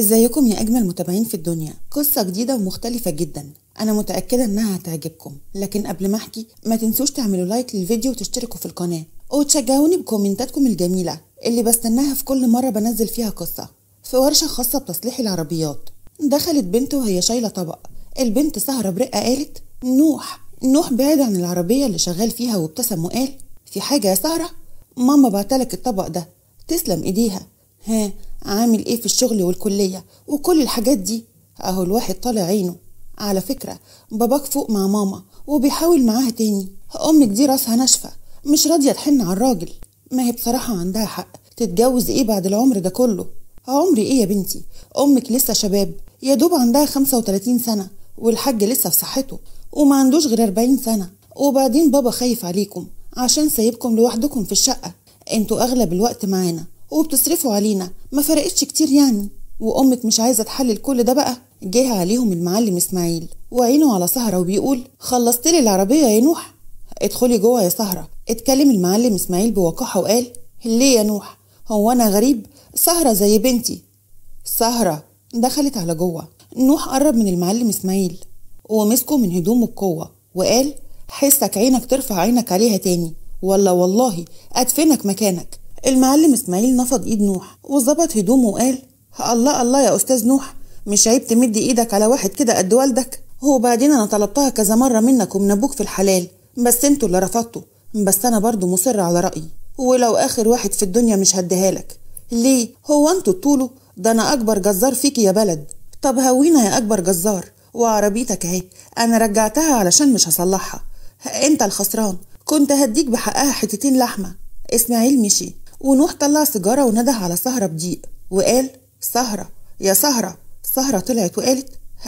ازيكم يا اجمل متابعين في الدنيا قصه جديده ومختلفه جدا انا متاكده انها هتعجبكم لكن قبل ما احكي ما تنسوش تعملوا لايك للفيديو وتشتركوا في القناه وتشجعوني بكومنتاتكم الجميله اللي بستناها في كل مره بنزل فيها قصه في ورشه خاصه بتصليح العربيات دخلت بنت وهي شايله طبق البنت سهره برقه قالت نوح نوح بعد عن العربيه اللي شغال فيها وابتسم وقال في حاجه يا سهره ماما بعتلك الطبق ده تسلم ايديها ها عامل ايه في الشغل والكلية وكل الحاجات دي اهو الواحد طالع عينه على فكرة باباك فوق مع ماما وبيحاول معاها تاني امك دي راسها ناشفة مش راضية تحن على الراجل ما هي بصراحة عندها حق تتجوز ايه بعد العمر ده كله عمري ايه يا بنتي امك لسه شباب يا دوب عندها 35 سنة والحاج لسه في صحته وما عندوش غير 40 سنة وبعدين بابا خايف عليكم عشان سايبكم لوحدكم في الشقة انتوا اغلب الوقت معانا وبتصرفوا علينا ما فرقتش كتير يعني وامك مش عايزه تحلل كل ده بقى جه عليهم المعلم اسماعيل وعينه على سهره وبيقول خلصت لي العربيه يا نوح ادخلي جوه يا سهره اتكلم المعلم اسماعيل بوقاحه وقال ليه يا نوح هو انا غريب سهره زي بنتي سهره دخلت على جوه نوح قرب من المعلم اسماعيل ومسكه من هدومه بقوه وقال حسك عينك ترفع عينك عليها تاني ولا والله ادفنك مكانك المعلم اسماعيل نفض ايد نوح وظبط هدومه وقال الله الله يا استاذ نوح مش عيب تمد ايدك على واحد كده قد والدك وبعدين انا طلبتها كذا مره منك ومن ابوك في الحلال بس انتوا اللي رفضتوا بس انا برضو مصر على رايي ولو اخر واحد في الدنيا مش هديها لك ليه هو انتوا طوله ده انا اكبر جزار فيكي يا بلد طب هوينا يا اكبر جزار وعربيتك اهي انا رجعتها علشان مش هصلحها انت الخسران كنت هديك بحقها حتتين لحمه اسماعيل مشي ونوح طلع سيجارة ونده على سهرة بضيق وقال سهرة يا سهرة سهرة طلعت وقالت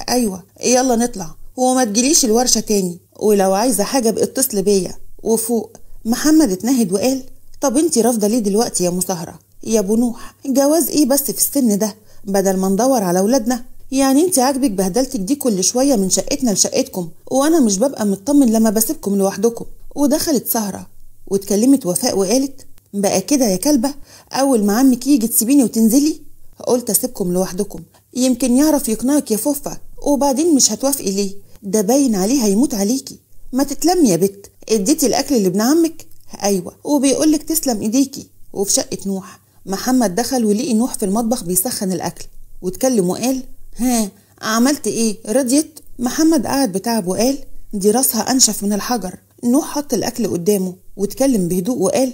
أيوة يلا نطلع وما تجيليش الورشة تاني ولو عايزة حاجة باتصل بيا وفوق محمد اتنهد وقال طب انتي رافضة ليه دلوقتي يا مسهرة يا ابو نوح جواز ايه بس في السن ده بدل ما ندور على ولادنا يعني انت عاجبك بهدلتك دي كل شوية من شقتنا لشقتكم وانا مش ببقى مطمن لما بسيبكم لوحدكم ودخلت سهرة واتكلمت وفاء وقالت بقى كده يا كلبه اول ما عمك يجي تسيبيني وتنزلي قلت اسيبكم لوحدكم يمكن يعرف يقنعك يا فوفا وبعدين مش هتوافقي ليه ده باين عليه هيموت عليكي ما تتلمي يا بت اديتي الاكل لابن عمك ايوه وبيقولك تسلم ايديكي وفي شقه نوح محمد دخل ولقي نوح في المطبخ بيسخن الاكل واتكلم وقال ها عملت ايه رضيت محمد قعد بتعب وقال دي راسها انشف من الحجر نوح حط الاكل قدامه واتكلم بهدوء وقال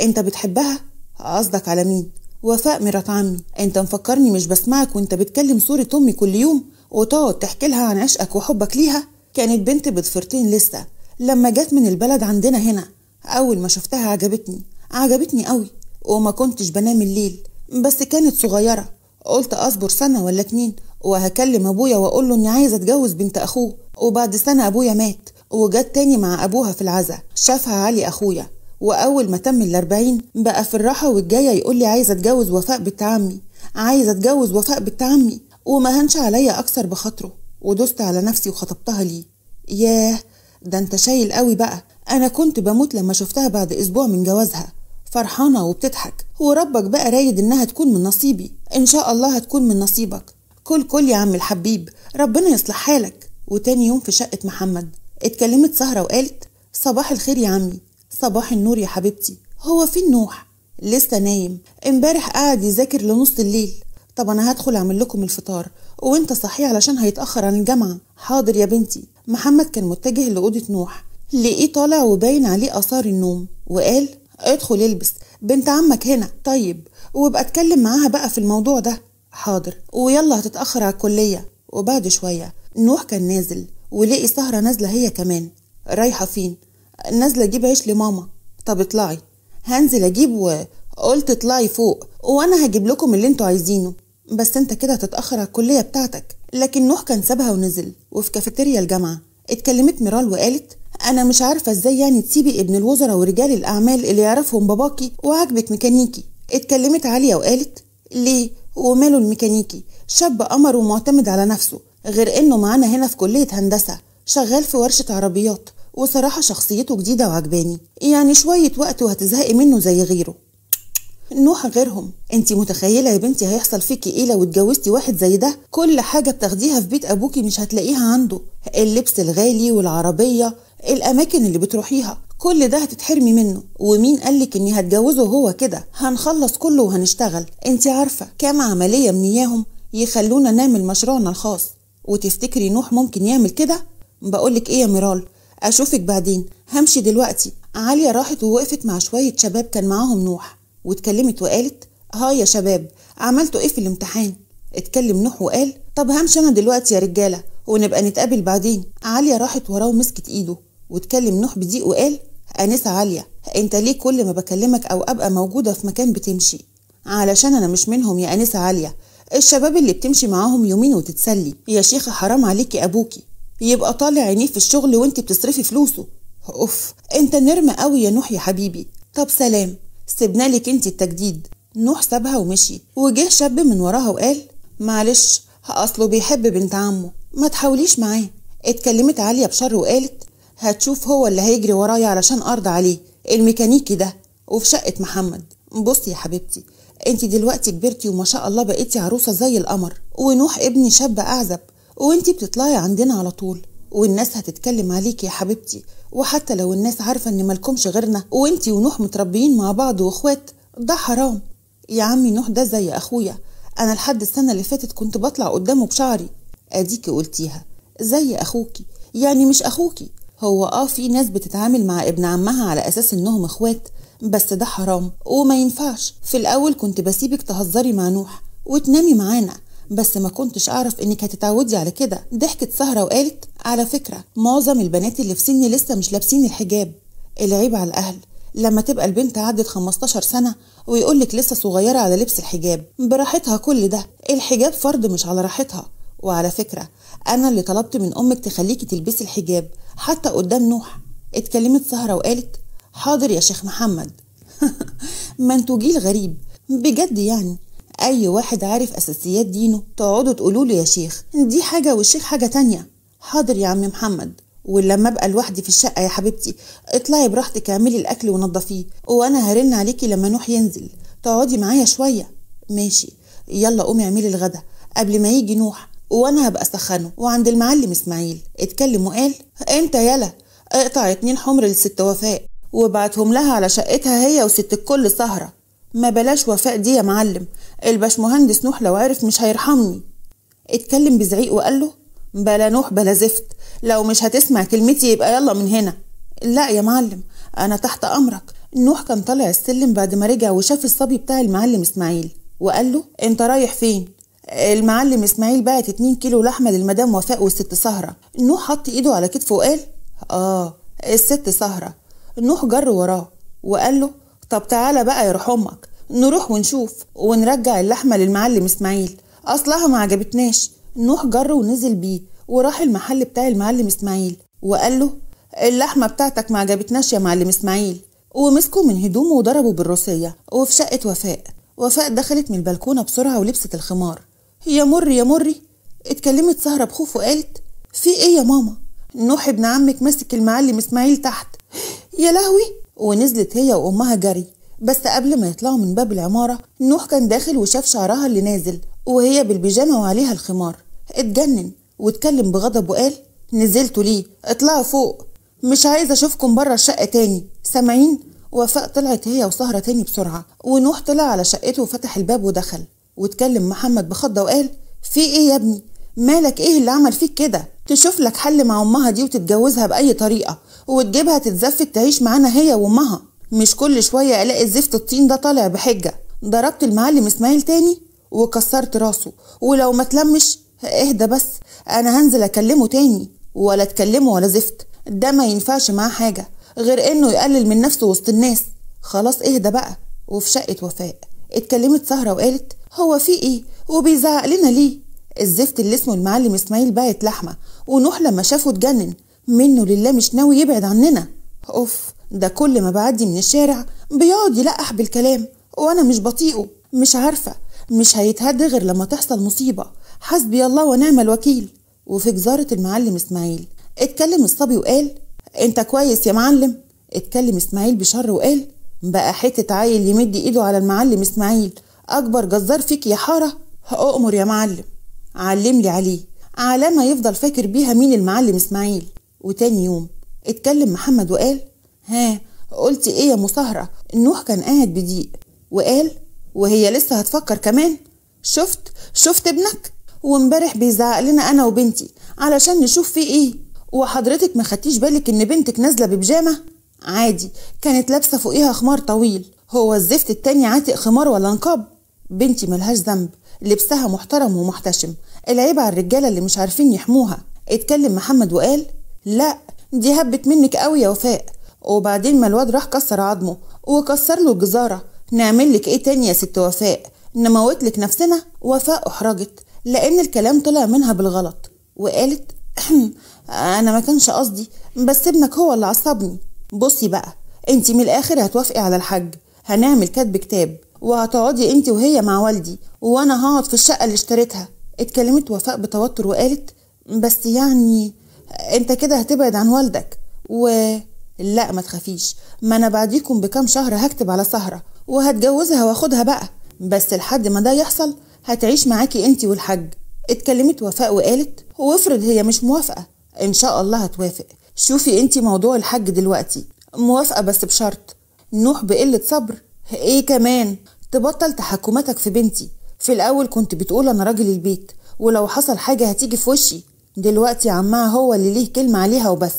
انت بتحبها قصدك على مين وفاء مرات عمي انت مفكرني مش بسمعك وانت بتكلم صورة امي كل يوم وتقعد تحكي لها عن عشقك وحبك ليها كانت بنت بضفرتين لسه لما جت من البلد عندنا هنا اول ما شفتها عجبتني عجبتني قوي وما كنتش بنام الليل بس كانت صغيرة قلت اصبر سنة ولا اتنين وهكلم ابويا واقول له اني عايزه اتجوز بنت اخوه وبعد سنه ابويا مات وجت تاني مع ابوها في العزاء شافها علي اخويا وأول ما تم الأربعين بقى في الراحة والجاية يقول لي عايز أتجوز وفاء بنت عمي عايز أتجوز وفاء بنت عمي وما هنش عليا أكثر بخاطره ودست على نفسي وخطبتها ليه ياه ده أنت شايل قوي بقى أنا كنت بموت لما شفتها بعد أسبوع من جوازها فرحانة وبتضحك وربك بقى رايد إنها تكون من نصيبي إن شاء الله هتكون من نصيبك كل كل يا عم الحبيب ربنا يصلح حالك وتاني يوم في شقة محمد اتكلمت سهرة وقالت صباح الخير يا عمي صباح النور يا حبيبتي هو فين نوح لسه نايم امبارح قاعد يذاكر لنص الليل طب انا هدخل اعمل لكم الفطار وانت صحي علشان هيتاخر عن الجامعه حاضر يا بنتي محمد كان متجه لاوضه نوح لقيه طالع وباين عليه اثار النوم وقال ادخل البس بنت عمك هنا طيب وابقى اتكلم معاها بقى في الموضوع ده حاضر ويلا هتتاخر على الكليه وبعد شويه نوح كان نازل ولقي سهره نازله هي كمان رايحه فين نازله اجيب عيش لماما طب اطلعي هنزل اجيب وقلت اطلعي فوق وانا هجيب لكم اللي انتوا عايزينه بس انت كده هتتاخر على الكليه بتاعتك لكن نوح كان سابها ونزل وفي كافيتيريا الجامعه اتكلمت ميرال وقالت انا مش عارفه ازاي يعني تسيبي ابن الوزراء ورجال الاعمال اللي يعرفهم باباكي وعاجبك ميكانيكي اتكلمت عاليه وقالت ليه وماله الميكانيكي شاب قمر ومعتمد على نفسه غير انه معانا هنا في كليه هندسه شغال في ورشه عربيات وصراحة شخصيته جديدة وعجباني يعني شوية وقت وهتزهقي منه زي غيره نوح غيرهم انتي متخيلة يا بنتي هيحصل فيكي ايه لو اتجوزتي واحد زي ده كل حاجة بتاخديها في بيت ابوكي مش هتلاقيها عنده اللبس الغالي والعربية الاماكن اللي بتروحيها كل ده هتتحرمي منه ومين قالك اني هتجوزه هو كده هنخلص كله وهنشتغل انتي عارفة كام عملية من اياهم يخلونا نعمل مشروعنا الخاص وتفتكري نوح ممكن يعمل كده بقولك ايه يا ميرال أشوفك بعدين همشي دلوقتي عالية راحت ووقفت مع شوية شباب كان معاهم نوح واتكلمت وقالت ها يا شباب عملتوا ايه في الامتحان اتكلم نوح وقال طب همشي انا دلوقتي يا رجاله ونبقى نتقابل بعدين عاليه راحت وراه ومسكت ايده واتكلم نوح بضيق وقال انسه عاليه انت ليه كل ما بكلمك او ابقى موجوده في مكان بتمشي علشان انا مش منهم يا انسه عاليه الشباب اللي بتمشي معاهم يومين وتتسلي يا شيخه حرام عليكي ابوكي يبقى طالع عينيه في الشغل وانت بتصرفي فلوسه اوف انت نرمة قوي يا نوح يا حبيبي طب سلام سيبنا لك انت التجديد نوح سابها ومشي وجه شاب من وراها وقال معلش اصله بيحب بنت عمه ما تحاوليش معاه اتكلمت عليا بشر وقالت هتشوف هو اللي هيجري ورايا علشان ارضى عليه الميكانيكي ده وفي شقه محمد بصي يا حبيبتي انت دلوقتي كبرتي وما شاء الله بقيتي عروسه زي القمر ونوح ابني شاب اعزب وانتي بتطلعي عندنا على طول والناس هتتكلم عليكي يا حبيبتي وحتى لو الناس عارفة ان مالكمش غيرنا وانتي ونوح متربيين مع بعض واخوات ده حرام يا عمي نوح ده زي اخويا انا لحد السنة اللي فاتت كنت بطلع قدامه بشعري اديكي قلتيها زي اخوكي يعني مش اخوكي هو اه في ناس بتتعامل مع ابن عمها على اساس انهم اخوات بس ده حرام وما ينفعش في الاول كنت بسيبك تهزري مع نوح وتنامي معانا بس ما كنتش اعرف انك هتتعودي على كده ضحكت سهره وقالت على فكره معظم البنات اللي في سني لسه مش لابسين الحجاب العيب على الاهل لما تبقى البنت عدت 15 سنه ويقولك لسه صغيره على لبس الحجاب براحتها كل ده الحجاب فرض مش على راحتها وعلى فكره انا اللي طلبت من امك تخليكي تلبسي الحجاب حتى قدام نوح اتكلمت سهره وقالت حاضر يا شيخ محمد ما انتوا جيل غريب بجد يعني اي واحد عارف اساسيات دينه تقعدوا تقولوا له يا شيخ دي حاجه والشيخ حاجه تانية حاضر يا عم محمد ولما ابقى لوحدي في الشقه يا حبيبتي اطلعي براحتك اعملي الاكل ونضفيه وانا هرن عليكي لما نوح ينزل تقعدي معايا شويه ماشي يلا قومي اعملي الغدا قبل ما يجي نوح وانا هبقى اسخنه وعند المعلم اسماعيل اتكلم وقال انت يلا اقطع اتنين حمر للست وفاء وابعتهم لها على شقتها هي وست الكل سهره ما بلاش وفاء دي يا معلم الباشمهندس نوح لو عرف مش هيرحمني اتكلم بزعيق وقال له بلا نوح بلا زفت لو مش هتسمع كلمتي يبقى يلا من هنا لا يا معلم انا تحت امرك نوح كان طالع السلم بعد ما رجع وشاف الصبي بتاع المعلم اسماعيل وقال له انت رايح فين المعلم اسماعيل بعت 2 كيلو لحمه للمدام وفاء والست سهره نوح حط ايده على كتفه وقال اه الست سهره نوح جر وراه وقال له طب تعالى بقى يا روح امك نروح ونشوف ونرجع اللحمه للمعلم اسماعيل اصلها ما عجبتناش نوح جر ونزل بيه وراح المحل بتاع المعلم اسماعيل وقال له اللحمه بتاعتك ما عجبتناش يا معلم اسماعيل ومسكوا من هدومه وضربوا بالروسيه وفي شقه وفاء وفاء دخلت من البلكونه بسرعه ولبست الخمار يا مري يا مري اتكلمت سهره بخوف وقالت في ايه يا ماما نوح ابن عمك ماسك المعلم اسماعيل تحت يا لهوي ونزلت هي وأمها جري بس قبل ما يطلعوا من باب العمارة نوح كان داخل وشاف شعرها اللي نازل وهي بالبيجامة وعليها الخمار اتجنن واتكلم بغضب وقال نزلتوا ليه اطلعوا فوق مش عايزة أشوفكم بره الشقة تاني سامعين وفاء طلعت هي وسهرة تاني بسرعة ونوح طلع على شقته وفتح الباب ودخل واتكلم محمد بخضة وقال في ايه يا ابني مالك ايه اللي عمل فيك كده تشوف لك حل مع امها دي وتتجوزها باي طريقه وتجيبها تتزفت تعيش معانا هي وامها مش كل شويه الاقي الزفت الطين ده طالع بحجه ضربت المعلم اسماعيل تاني وكسرت راسه ولو ما تلمش اهدى بس انا هنزل اكلمه تاني ولا اتكلمه ولا زفت ده ما ينفعش معاه حاجه غير انه يقلل من نفسه وسط الناس خلاص اهدى بقى وفي شقه وفاء اتكلمت سهره وقالت هو في ايه وبيزعق لنا ليه الزفت اللي اسمه المعلم اسماعيل بقت لحمه ونوح لما شافه اتجنن منه لله مش ناوي يبعد عننا اوف ده كل ما بعدي من الشارع بيقعد يلقح بالكلام وانا مش بطيقه مش عارفه مش هيتهدى غير لما تحصل مصيبه حسبي الله ونعم الوكيل وفي جزاره المعلم اسماعيل اتكلم الصبي وقال انت كويس يا معلم اتكلم اسماعيل بشر وقال بقى حته عيل يمد ايده على المعلم اسماعيل اكبر جزار فيك يا حاره اؤمر يا معلم علم لي عليه علامة يفضل فاكر بيها مين المعلم إسماعيل وتاني يوم اتكلم محمد وقال ها قلت ايه يا مصهرة نوح كان قاعد بضيق وقال وهي لسه هتفكر كمان شفت شفت ابنك وامبارح بيزعق لنا انا وبنتي علشان نشوف فيه ايه وحضرتك ما خدتيش بالك ان بنتك نازله ببيجامه عادي كانت لابسه فوقيها خمار طويل هو الزفت التاني عاتق خمار ولا نقاب بنتي ملهاش ذنب لبسها محترم ومحتشم العيب على الرجالة اللي مش عارفين يحموها اتكلم محمد وقال لا دي هبت منك قوي يا وفاء وبعدين ما الواد راح كسر عظمه وكسر له الجزارة نعمل لك ايه تاني يا ست وفاء نموت لك نفسنا وفاء احرجت لان الكلام طلع منها بالغلط وقالت انا ما كانش قصدي بس ابنك هو اللي عصبني بصي بقى انت من الاخر هتوافقي على الحج هنعمل كتب كتاب وهتقعدي انت وهي مع والدي وانا هقعد في الشقه اللي اشتريتها اتكلمت وفاء بتوتر وقالت بس يعني انت كده هتبعد عن والدك و لا ما تخافيش ما انا بعديكم بكام شهر هكتب على سهره وهتجوزها واخدها بقى بس لحد ما ده يحصل هتعيش معاكي انت والحاج اتكلمت وفاء وقالت وافرض هي مش موافقه ان شاء الله هتوافق شوفي انت موضوع الحاج دلوقتي موافقه بس بشرط نوح بقله صبر ايه كمان تبطل تحكماتك في بنتي في الأول كنت بتقول أنا راجل البيت ولو حصل حاجة هتيجي في وشي دلوقتي عمها هو اللي ليه كلمة عليها وبس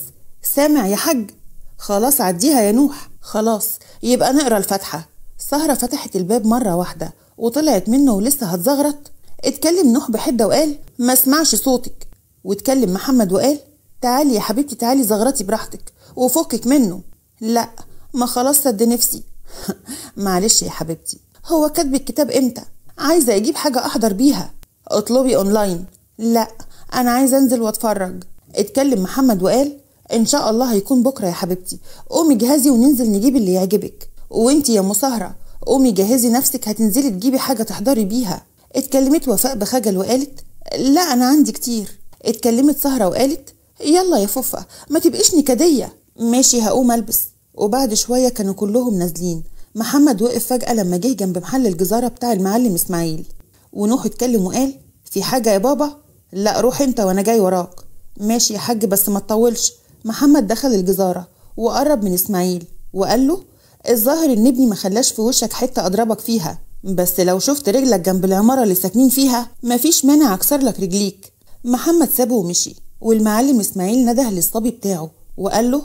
سامع يا حاج خلاص عديها يا نوح خلاص يبقى نقرا الفاتحة سهرة فتحت الباب مرة واحدة وطلعت منه ولسه هتزغرط اتكلم نوح بحدة وقال ما اسمعش صوتك واتكلم محمد وقال تعالي يا حبيبتي تعالي زغرتي براحتك وفكك منه لا ما خلاص سد نفسي معلش يا حبيبتي هو كاتب الكتاب امتى عايزه اجيب حاجه احضر بيها اطلبي اونلاين لا انا عايزه انزل واتفرج اتكلم محمد وقال ان شاء الله هيكون بكره يا حبيبتي قومي جهزي وننزل نجيب اللي يعجبك وانتي يا مصهرة قومي جهزي نفسك هتنزلي تجيبي حاجه تحضري بيها اتكلمت وفاء بخجل وقالت لا انا عندي كتير اتكلمت سهره وقالت يلا يا فوفا ما تبقيش نكديه ماشي هقوم البس وبعد شويه كانوا كلهم نازلين محمد وقف فجأة لما جه جنب محل الجزارة بتاع المعلم إسماعيل ونوح اتكلم وقال في حاجة يا بابا؟ لا روح انت وانا جاي وراك ماشي يا حاج بس ما تطولش محمد دخل الجزارة وقرب من إسماعيل وقال له الظاهر ان ابني ما خلاش في وشك حتة أضربك فيها بس لو شفت رجلك جنب العمارة اللي ساكنين فيها مفيش مانع أكسر لك رجليك محمد سابه ومشي والمعلم إسماعيل نده للصبي بتاعه وقال له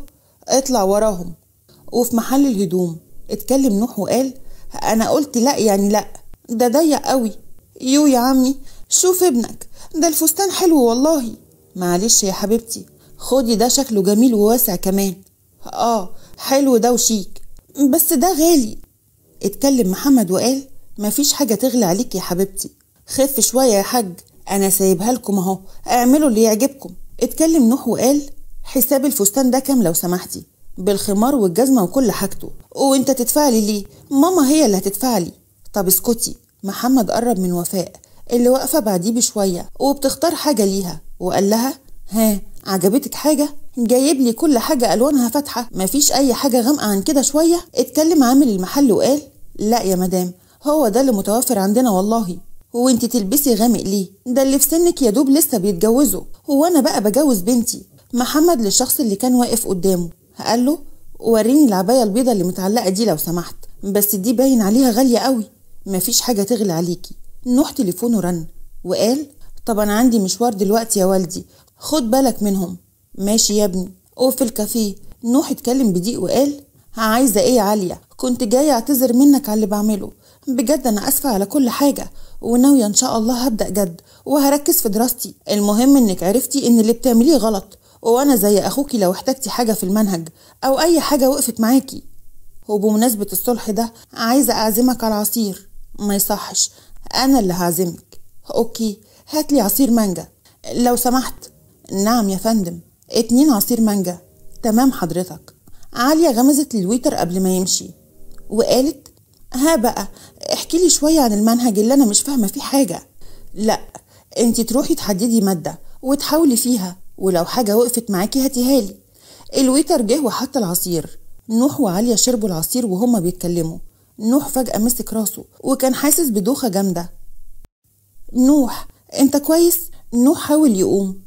اطلع وراهم وفي محل الهدوم اتكلم نوح وقال انا قلت لا يعني لا ده ضيق قوي يو يا عمي شوف ابنك ده الفستان حلو والله معلش يا حبيبتي خدي ده شكله جميل وواسع كمان اه حلو ده وشيك بس ده غالي اتكلم محمد وقال مفيش حاجة تغلى عليك يا حبيبتي خف شوية يا حاج أنا سايبها لكم أهو اعملوا اللي يعجبكم اتكلم نوح وقال حساب الفستان ده كام لو سمحتي بالخمار والجزمة وكل حاجته وانت تدفعلي ليه ماما هي اللي هتدفعلي طب اسكتي محمد قرب من وفاء اللي واقفة بعديه بشوية وبتختار حاجة ليها وقال لها ها عجبتك حاجة جايب لي كل حاجة ألوانها فاتحة مفيش أي حاجة غامقة عن كده شوية اتكلم عامل المحل وقال لا يا مدام هو ده اللي متوفر عندنا والله وانت تلبسي غامق ليه ده اللي في سنك يا دوب لسه بيتجوزوا هو انا بقى بجوز بنتي محمد للشخص اللي كان واقف قدامه قال له وريني العباية البيضة اللي متعلقة دي لو سمحت بس دي باين عليها غالية قوي مفيش حاجة تغلى عليكي نوح تليفونه رن وقال طب أنا عندي مشوار دلوقتي يا والدي خد بالك منهم ماشي يا ابني وفي الكافيه نوح اتكلم بضيق وقال عايزة ايه يا عليا كنت جاية اعتذر منك على اللي بعمله بجد انا اسفة على كل حاجة وناوية ان شاء الله هبدأ جد وهركز في دراستي المهم انك عرفتي ان اللي بتعمليه غلط وانا زي اخوكي لو احتجتي حاجه في المنهج او اي حاجه وقفت معاكي وبمناسبه الصلح ده عايزه اعزمك على عصير ما يصحش انا اللي هعزمك اوكي هاتلي عصير مانجا لو سمحت نعم يا فندم اتنين عصير مانجا تمام حضرتك عالية غمزت للويتر قبل ما يمشي وقالت ها بقى احكي لي شوية عن المنهج اللي أنا مش فاهمة فيه حاجة لا انت تروحي تحددي مادة وتحاولي فيها ولو حاجة وقفت معاكي هاتيها لي الويتر جه وحط العصير نوح وعليا شربوا العصير وهما بيتكلموا نوح فجأة مسك راسه وكان حاسس بدوخة جامدة نوح انت كويس؟ نوح حاول يقوم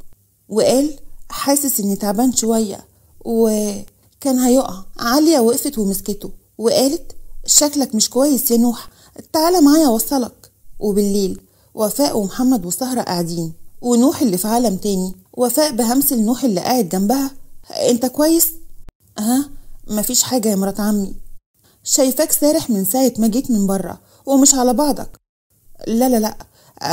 وقال حاسس اني تعبان شوية وكان هيقع عليا وقفت ومسكته وقالت شكلك مش كويس يا نوح تعالى معايا اوصلك وبالليل وفاء ومحمد وسهرة قاعدين ونوح اللي في عالم تاني وفاء بهمس لنوح اللي قاعد جنبها انت كويس؟ ها؟ مفيش حاجة يا مرات عمي شايفاك سارح من ساعة ما جيت من بره ومش على بعضك لا لا لا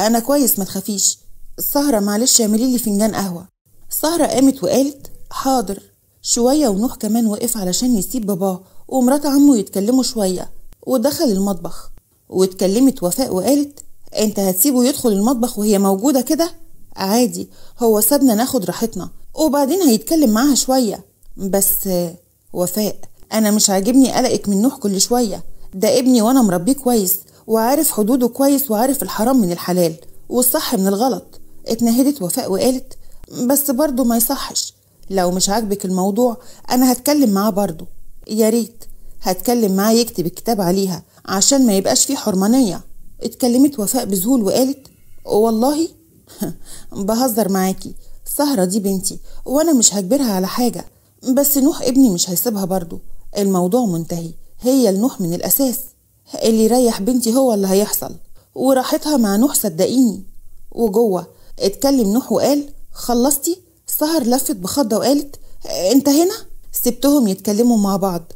أنا كويس ما تخافيش سهرة معلش اعملي لي فنجان قهوة سهرة قامت وقالت حاضر شوية ونوح كمان وقف علشان يسيب باباه ومرات عمه يتكلموا شوية ودخل المطبخ واتكلمت وفاء وقالت انت هتسيبه يدخل المطبخ وهي موجودة كده عادي هو سابنا ناخد راحتنا وبعدين هيتكلم معاها شوية بس وفاء أنا مش عاجبني قلقك من نوح كل شوية ده ابني وأنا مربيه كويس وعارف حدوده كويس وعارف الحرام من الحلال والصح من الغلط اتنهدت وفاء وقالت بس برضه ما يصحش لو مش عاجبك الموضوع أنا هتكلم معاه برضه يا ريت هتكلم معاه يكتب الكتاب عليها عشان ما يبقاش فيه حرمانية اتكلمت وفاء بذهول وقالت والله بهزر معاكي سهرة دي بنتي وأنا مش هجبرها على حاجة بس نوح ابني مش هيسيبها برضو الموضوع منتهي هي لنوح من الأساس اللي يريح بنتي هو اللي هيحصل وراحتها مع نوح صدقيني وجوه اتكلم نوح وقال خلصتي سهر لفت بخضة وقالت انت هنا سبتهم يتكلموا مع بعض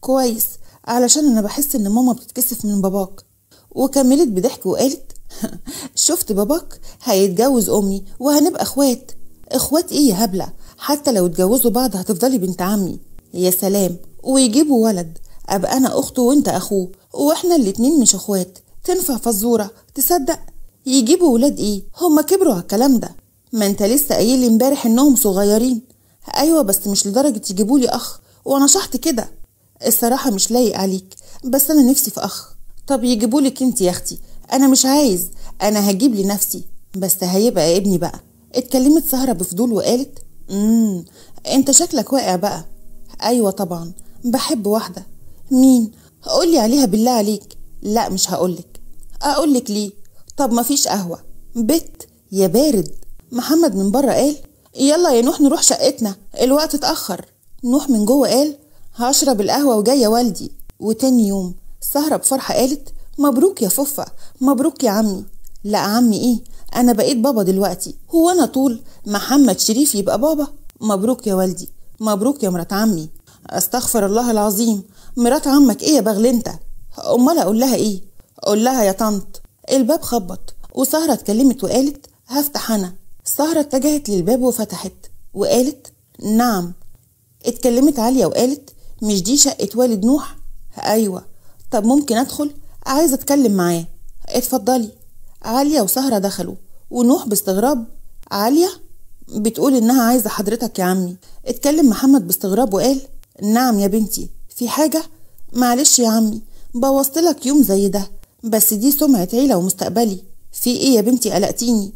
كويس علشان انا بحس ان ماما بتتكسف من باباك وكملت بضحك وقالت شفت باباك هيتجوز امي وهنبقى اخوات اخوات ايه يا هبله حتى لو اتجوزوا بعض هتفضلي بنت عمي يا سلام ويجيبوا ولد ابقى انا اخته وانت اخوه واحنا الاتنين مش اخوات تنفع فزوره تصدق يجيبوا ولاد ايه هما كبروا على الكلام ده ما انت لسه قايل امبارح انهم صغيرين ايوه بس مش لدرجه يجيبولي اخ وانا شحت كده الصراحه مش لايق عليك بس انا نفسي في اخ طب يجيبولك انت يا اختي انا مش عايز انا هجيب لنفسي بس هيبقى ابني بقى اتكلمت سهرة بفضول وقالت امم انت شكلك واقع بقى ايوه طبعا بحب واحدة مين قولي عليها بالله عليك لا مش هقولك اقولك ليه طب مفيش قهوة بت يا بارد محمد من بره قال يلا يا نوح نروح شقتنا الوقت اتأخر نوح من جوه قال هشرب القهوة وجاية والدي وتاني يوم سهرة بفرحة قالت مبروك يا فوفا مبروك يا عمي لا عمي ايه انا بقيت بابا دلوقتي هو انا طول محمد شريف يبقى بابا مبروك يا والدي مبروك يا مرات عمي استغفر الله العظيم مرات عمك ايه يا انت امال اقول لها ايه اقول لها يا طنط الباب خبط وسهرة اتكلمت وقالت هفتح انا سهرة اتجهت للباب وفتحت وقالت نعم اتكلمت عليا وقالت مش دي شقة والد نوح ايوه طب ممكن ادخل عايزة أتكلم معاه اتفضلي عالية وسهرة دخلوا ونوح باستغراب عالية بتقول إنها عايزة حضرتك يا عمي اتكلم محمد باستغراب وقال نعم يا بنتي في حاجة معلش يا عمي بوظتلك يوم زي ده بس دي سمعة عيلة ومستقبلي في ايه يا بنتي قلقتيني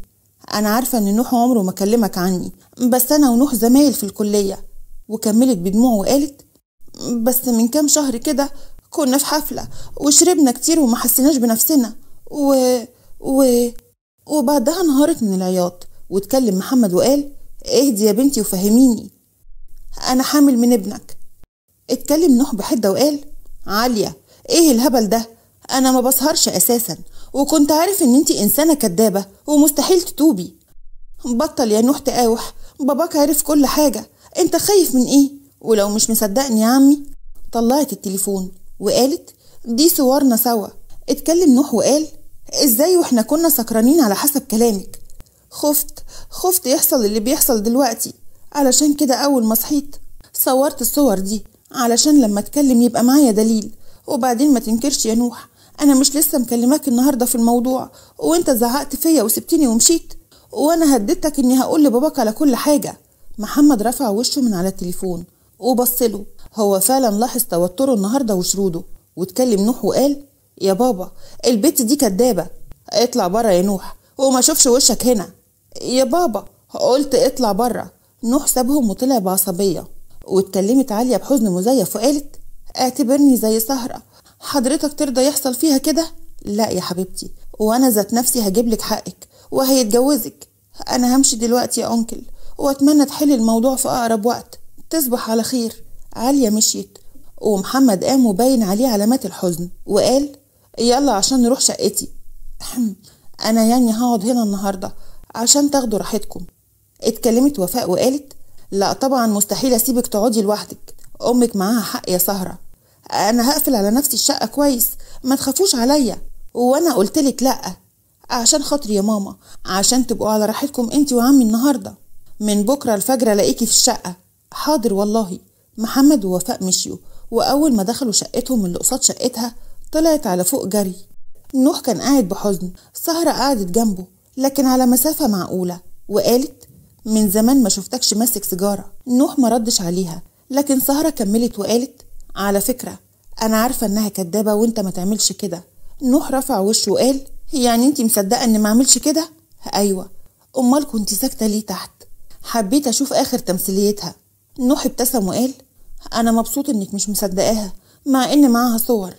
انا عارفة ان نوح عمره ما كلمك عني بس انا ونوح زمايل في الكلية وكملت بدموع وقالت بس من كام شهر كده كنا في حفلة وشربنا كتير وما حسيناش بنفسنا و... و... وبعدها انهارت من العياط واتكلم محمد وقال اهدي يا بنتي وفهميني انا حامل من ابنك اتكلم نوح بحده وقال عاليه ايه الهبل ده انا ما بسهرش اساسا وكنت عارف ان انتي انسانه كدابه ومستحيل تتوبي بطل يا نوح تقاوح باباك عارف كل حاجه انت خايف من ايه ولو مش مصدقني يا عمي طلعت التليفون وقالت دي صورنا سوا اتكلم نوح وقال ازاي واحنا كنا سكرانين على حسب كلامك خفت خفت يحصل اللي بيحصل دلوقتي علشان كده اول ما صحيت صورت الصور دي علشان لما اتكلم يبقى معايا دليل وبعدين ما تنكرش يا نوح انا مش لسه مكلماك النهارده في الموضوع وانت زعقت فيا وسبتني ومشيت وانا هددتك اني هقول لباباك على كل حاجه محمد رفع وشه من على التليفون وبصله هو فعلا لاحظ توتره النهارده وشروده واتكلم نوح وقال يا بابا البت دي كدابه اطلع بره يا نوح وما شوفش وشك هنا يا بابا قلت اطلع بره نوح سابهم وطلع بعصبيه واتكلمت عاليه بحزن مزيف وقالت اعتبرني زي سهره حضرتك ترضى يحصل فيها كده لا يا حبيبتي وانا ذات نفسي هجيب لك حقك وهيتجوزك انا همشي دلوقتي يا انكل واتمنى تحل الموضوع في اقرب وقت تصبح على خير عليا مشيت ومحمد قام وبين عليه علامات الحزن وقال يلا عشان نروح شقتي انا يعني هقعد هنا النهارده عشان تاخدوا راحتكم اتكلمت وفاء وقالت لا طبعا مستحيل اسيبك تقعدي لوحدك امك معاها حق يا سهره انا هقفل على نفسي الشقه كويس ما تخافوش عليا وانا قلتلك لا عشان خاطري يا ماما عشان تبقوا على راحتكم انت وعمي النهارده من بكره الفجر الاقيكي في الشقه حاضر والله محمد ووفاء مشيوا وأول ما دخلوا شقتهم اللي قصاد شقتها طلعت على فوق جري نوح كان قاعد بحزن سهرة قعدت جنبه لكن على مسافة معقولة وقالت من زمان ما شفتكش ماسك سيجارة نوح ما ردش عليها لكن سهرة كملت وقالت على فكرة أنا عارفة إنها كدابة وإنت ما تعملش كده نوح رفع وشه وقال يعني إنت مصدقة إن ما أعملش كده؟ أيوة أمال كنت ساكتة ليه تحت؟ حبيت أشوف آخر تمثيليتها نوح ابتسم وقال أنا مبسوط إنك مش مصدقاها مع إن معاها صور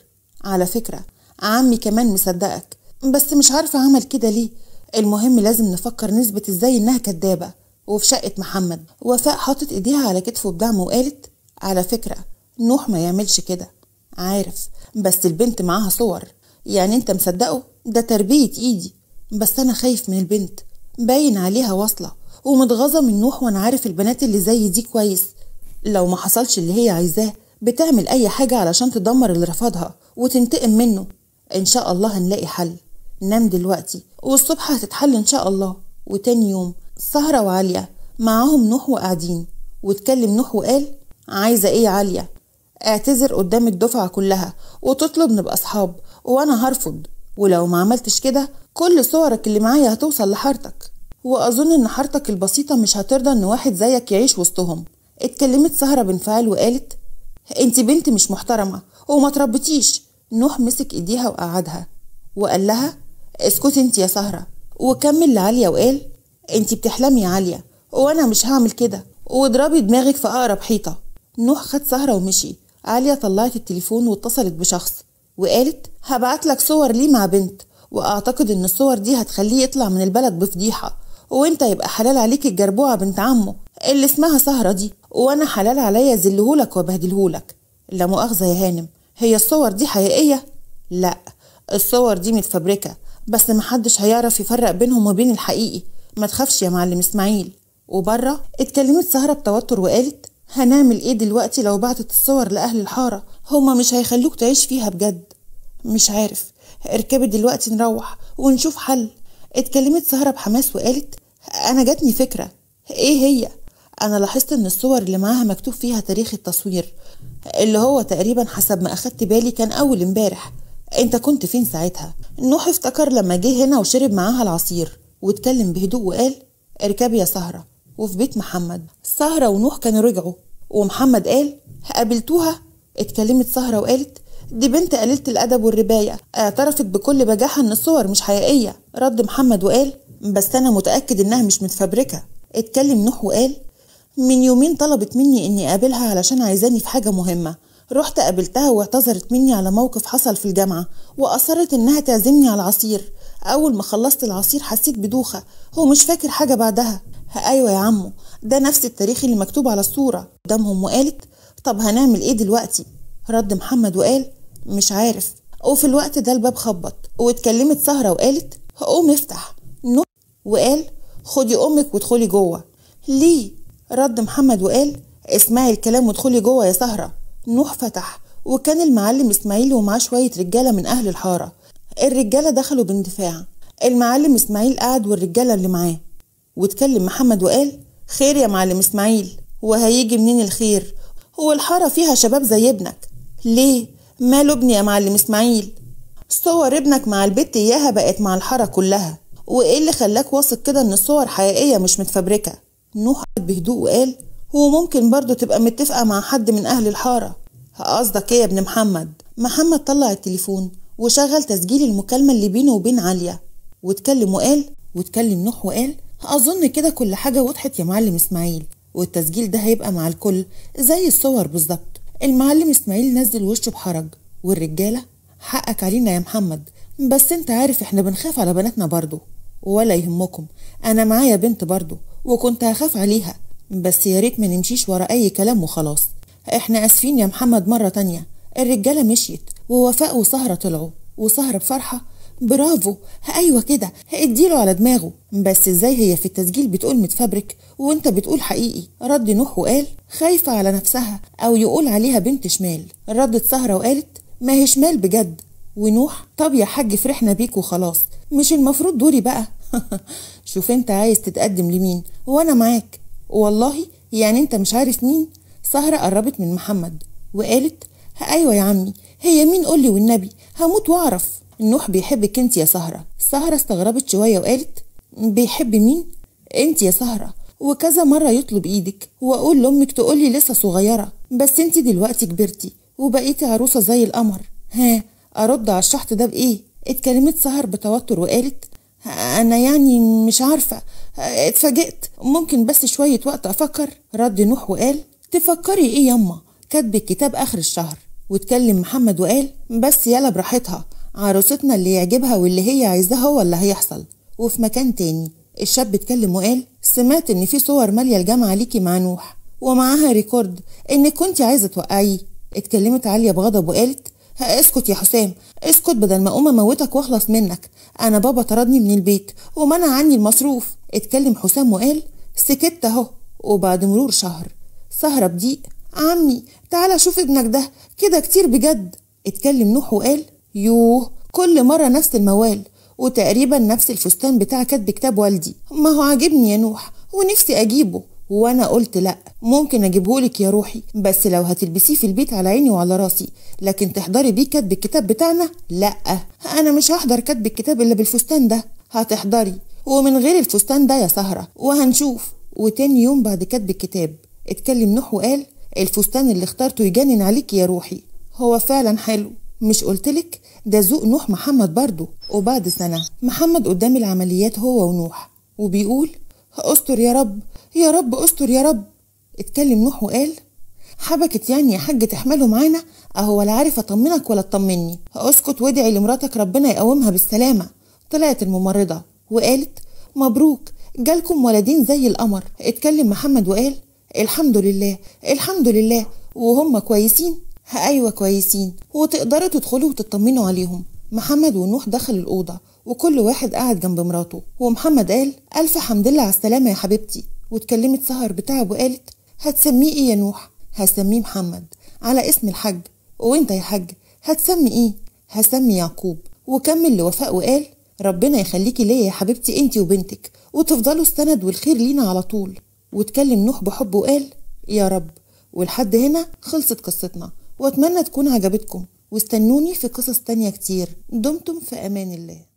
على فكرة عمي كمان مصدقك بس مش عارفة عمل كده ليه المهم لازم نفكر نثبت إزاي إنها كدابة وفي شقة محمد وفاء حطت إيديها على كتفه بدعم وقالت على فكرة نوح ما يعملش كده عارف بس البنت معاها صور يعني انت مصدقه ده تربية ايدي بس انا خايف من البنت باين عليها واصلة ومتغاظة من نوح وانا عارف البنات اللي زي دي كويس لو ما حصلش اللي هي عايزاه بتعمل أي حاجة علشان تدمر اللي رفضها وتنتقم منه إن شاء الله هنلاقي حل نام دلوقتي والصبح هتتحل إن شاء الله وتاني يوم سهرة وعالية معاهم نوح وقاعدين واتكلم نوح وقال عايزة إيه عالية اعتذر قدام الدفعة كلها وتطلب نبقى أصحاب وأنا هرفض ولو ما عملتش كده كل صورك اللي معايا هتوصل لحارتك وأظن إن حارتك البسيطة مش هترضى إن واحد زيك يعيش وسطهم اتكلمت سهرة بانفعال وقالت انت بنت مش محترمة وما تربتيش نوح مسك ايديها وقعدها وقال لها اسكتي انت يا سهرة وكمل لعالية وقال انت بتحلمي يا عالية وانا مش هعمل كده واضربي دماغك في اقرب حيطة نوح خد سهرة ومشي عالية طلعت التليفون واتصلت بشخص وقالت هبعت لك صور ليه مع بنت واعتقد ان الصور دي هتخليه يطلع من البلد بفضيحة وانت يبقى حلال عليك الجربوعة بنت عمه اللي اسمها سهرة دي وانا حلال عليا اذلهولك وبهدلهولك لا مؤاخذه يا هانم هي الصور دي حقيقيه لا الصور دي متفبركه بس محدش هيعرف يفرق بينهم وبين الحقيقي ما تخافش يا معلم اسماعيل وبره اتكلمت سهره بتوتر وقالت هنعمل ايه دلوقتي لو بعتت الصور لاهل الحاره هما مش هيخلوك تعيش فيها بجد مش عارف اركبي دلوقتي نروح ونشوف حل اتكلمت سهره بحماس وقالت انا جاتني فكره ايه هي انا لاحظت ان الصور اللي معاها مكتوب فيها تاريخ التصوير اللي هو تقريبا حسب ما اخدت بالي كان اول امبارح انت كنت فين ساعتها نوح افتكر لما جه هنا وشرب معاها العصير واتكلم بهدوء وقال اركبي يا سهرة وفي بيت محمد سهرة ونوح كانوا رجعوا ومحمد قال قابلتوها اتكلمت سهرة وقالت دي بنت قليلة الأدب والرباية اعترفت بكل بجاحة إن الصور مش حقيقية رد محمد وقال بس أنا متأكد إنها مش متفبركة اتكلم نوح وقال من يومين طلبت مني إني أقابلها علشان عايزاني في حاجة مهمة رحت قابلتها واعتذرت مني على موقف حصل في الجامعة وأصرت إنها تعزمني على العصير أول ما خلصت العصير حسيت بدوخة هو مش فاكر حاجة بعدها أيوة يا عمو ده نفس التاريخ اللي مكتوب على الصورة قدامهم وقالت طب هنعمل إيه دلوقتي رد محمد وقال مش عارف وفي الوقت ده الباب خبط واتكلمت سهرة وقالت قوم افتح نو وقال خدي أمك وادخلي جوه ليه رد محمد وقال اسمعي الكلام وادخلي جوه يا سهرة نوح فتح وكان المعلم اسماعيل ومعاه شوية رجالة من أهل الحارة الرجالة دخلوا باندفاع المعلم اسماعيل قعد والرجالة اللي معاه واتكلم محمد وقال خير يا معلم اسماعيل وهيجي منين الخير هو الحارة فيها شباب زي ابنك ليه ماله ابني يا معلم اسماعيل صور ابنك مع البت اياها بقت مع الحارة كلها وايه اللي خلاك واثق كده ان الصور حقيقية مش متفبركة نوح بهدوء وقال هو ممكن برضه تبقى متفقة مع حد من أهل الحارة قصدك إيه يا ابن محمد؟ محمد طلع التليفون وشغل تسجيل المكالمة اللي بينه وبين عليا واتكلم وقال واتكلم نوح وقال أظن كده كل حاجة وضحت يا معلم إسماعيل والتسجيل ده هيبقى مع الكل زي الصور بالظبط المعلم إسماعيل نزل وشه بحرج والرجالة حقك علينا يا محمد بس انت عارف احنا بنخاف على بناتنا برضه ولا يهمكم انا معايا بنت برضه وكنت هخاف عليها بس يا ريت ما نمشيش ورا أي كلام وخلاص إحنا آسفين يا محمد مرة تانية الرجالة مشيت ووفاء وسهرة طلعوا وسهرة بفرحة برافو أيوة كده اديله على دماغه بس ازاي هي في التسجيل بتقول متفبرك وانت بتقول حقيقي رد نوح وقال خايفة على نفسها أو يقول عليها بنت شمال ردت سهرة وقالت ما هي شمال بجد ونوح طب يا حاج فرحنا بيك وخلاص مش المفروض دوري بقى شوف انت عايز تتقدم لمين وانا معاك والله يعني انت مش عارف مين سهرة قربت من محمد وقالت ايوه يا عمي هي مين قولي والنبي هموت واعرف نوح بيحبك انت يا سهرة سهرة استغربت شوية وقالت بيحب مين انت يا سهرة وكذا مرة يطلب ايدك واقول لامك تقولي لسه صغيرة بس انت دلوقتي كبرتي وبقيتي عروسة زي القمر ها ارد على الشحط ده بايه اتكلمت سهر بتوتر وقالت أنا يعني مش عارفة اتفاجئت ممكن بس شوية وقت أفكر رد نوح وقال تفكري إيه يما كاتب الكتاب آخر الشهر واتكلم محمد وقال بس يلا براحتها عروستنا اللي يعجبها واللي هي عايزاه هو اللي هيحصل وفي مكان تاني الشاب اتكلم وقال سمعت ان في صور ماليه الجامعه ليكي مع نوح ومعاها ريكورد انك كنت عايزه توقعيه اتكلمت عليا بغضب وقالت اسكت يا حسام اسكت بدل ما اقوم اموتك واخلص منك انا بابا طردني من البيت ومنع عني المصروف اتكلم حسام وقال سكت اهو وبعد مرور شهر سهرة بضيق عمي تعالى شوف ابنك ده كده كتير بجد اتكلم نوح وقال يوه كل مرة نفس الموال وتقريبا نفس الفستان بتاع كاتب كتاب والدي ما هو عاجبني يا نوح ونفسي اجيبه وانا قلت لا ممكن اجيبهولك يا روحي بس لو هتلبسيه في البيت على عيني وعلى راسي لكن تحضري بيه كاتب الكتاب بتاعنا لا انا مش هحضر كاتب الكتاب الا بالفستان ده هتحضري ومن غير الفستان ده يا سهره وهنشوف وتاني يوم بعد كاتب الكتاب اتكلم نوح وقال الفستان اللي اخترته يجنن عليك يا روحي هو فعلا حلو مش قلتلك ده ذوق نوح محمد برضه وبعد سنة محمد قدام العمليات هو ونوح وبيقول استر يا رب يا رب استر يا رب اتكلم نوح وقال حبكت يعني يا حاج تحمله معانا اهو ولا عارف اطمنك ولا تطمني اسكت وادعي لمراتك ربنا يقومها بالسلامه طلعت الممرضه وقالت مبروك جالكم ولدين زي القمر اتكلم محمد وقال الحمد لله الحمد لله وهم كويسين ايوه كويسين وتقدروا تدخلوا وتطمنوا عليهم محمد ونوح دخل الاوضه وكل واحد قعد جنب مراته ومحمد قال الف حمد لله على السلامه يا حبيبتي واتكلمت سهر بتعب وقالت هتسميه ايه يا نوح هسميه محمد على اسم الحج وانت يا حج هتسمي ايه هسمي يعقوب وكمل لوفاء وقال ربنا يخليكي ليا يا حبيبتي انت وبنتك وتفضلوا السند والخير لينا على طول واتكلم نوح بحب وقال يا رب ولحد هنا خلصت قصتنا واتمنى تكون عجبتكم واستنوني في قصص تانية كتير دمتم في امان الله